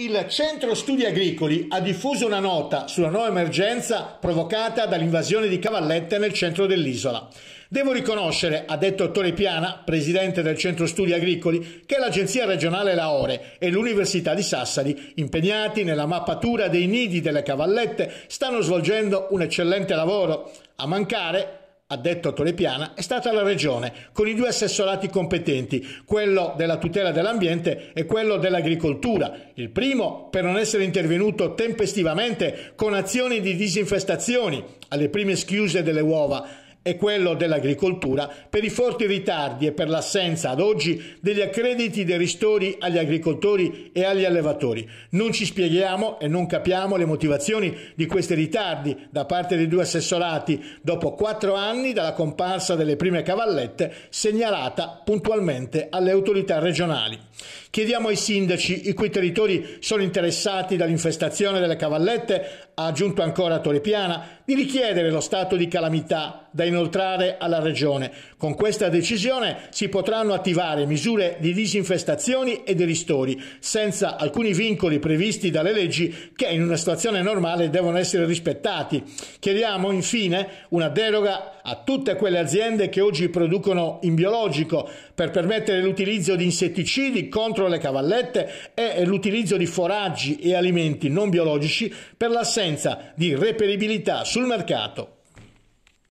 Il Centro Studi Agricoli ha diffuso una nota sulla nuova emergenza provocata dall'invasione di cavallette nel centro dell'isola. Devo riconoscere, ha detto Tore Piana, presidente del Centro Studi Agricoli, che l'Agenzia regionale Laore e l'Università di Sassari, impegnati nella mappatura dei nidi delle cavallette, stanno svolgendo un eccellente lavoro. A mancare ha detto Torepiana, è stata la Regione, con i due assessorati competenti, quello della tutela dell'ambiente e quello dell'agricoltura. Il primo per non essere intervenuto tempestivamente con azioni di disinfestazioni alle prime schiuse delle uova e quello dell'agricoltura per i forti ritardi e per l'assenza ad oggi degli accrediti dei ristori agli agricoltori e agli allevatori. Non ci spieghiamo e non capiamo le motivazioni di questi ritardi da parte dei due assessorati dopo quattro anni dalla comparsa delle prime cavallette segnalata puntualmente alle autorità regionali. Chiediamo ai sindaci, i cui territori sono interessati dall'infestazione delle cavallette, ha aggiunto ancora Torepiana, di richiedere lo stato di calamità da inoltrare alla Regione. Con questa decisione si potranno attivare misure di disinfestazioni e di ristori, senza alcuni vincoli previsti dalle leggi che in una situazione normale devono essere rispettati. Chiediamo infine una deroga a tutte quelle aziende che oggi producono in biologico per permettere l'utilizzo di insetticidi contro le cavallette e l'utilizzo di foraggi e alimenti non biologici per l'assenza di reperibilità sul mercato.